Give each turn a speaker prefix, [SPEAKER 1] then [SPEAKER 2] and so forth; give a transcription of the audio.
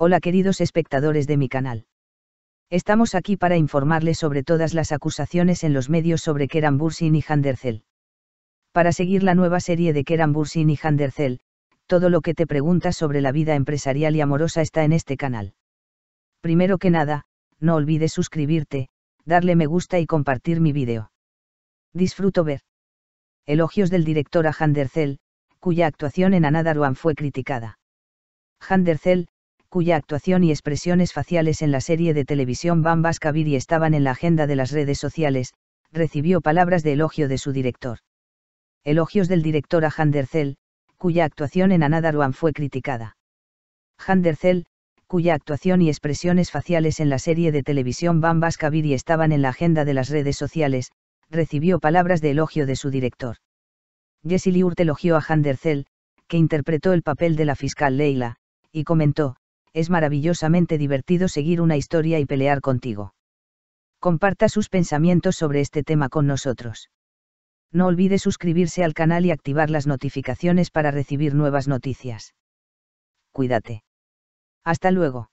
[SPEAKER 1] Hola queridos espectadores de mi canal. Estamos aquí para informarles sobre todas las acusaciones en los medios sobre Keran Bursin y Handercel. Para seguir la nueva serie de Keran Bursin y Handercel, todo lo que te preguntas sobre la vida empresarial y amorosa está en este canal. Primero que nada, no olvides suscribirte, darle me gusta y compartir mi vídeo. Disfruto ver. Elogios del director a Handercel, cuya actuación en Anadaruan fue criticada. Handercel, cuya actuación y expresiones faciales en la serie de televisión Bambas Kaviri estaban en la agenda de las redes sociales, recibió palabras de elogio de su director. Elogios del director a Handercel, cuya actuación en Anadaruan fue criticada. Handercel, cuya actuación y expresiones faciales en la serie de televisión Bambas Kaviri estaban en la agenda de las redes sociales, recibió palabras de elogio de su director. Jesse Liurt elogió a Handercel, que interpretó el papel de la fiscal Leila, y comentó, es maravillosamente divertido seguir una historia y pelear contigo. Comparta sus pensamientos sobre este tema con nosotros. No olvide suscribirse al canal y activar las notificaciones para recibir nuevas noticias. Cuídate. Hasta luego.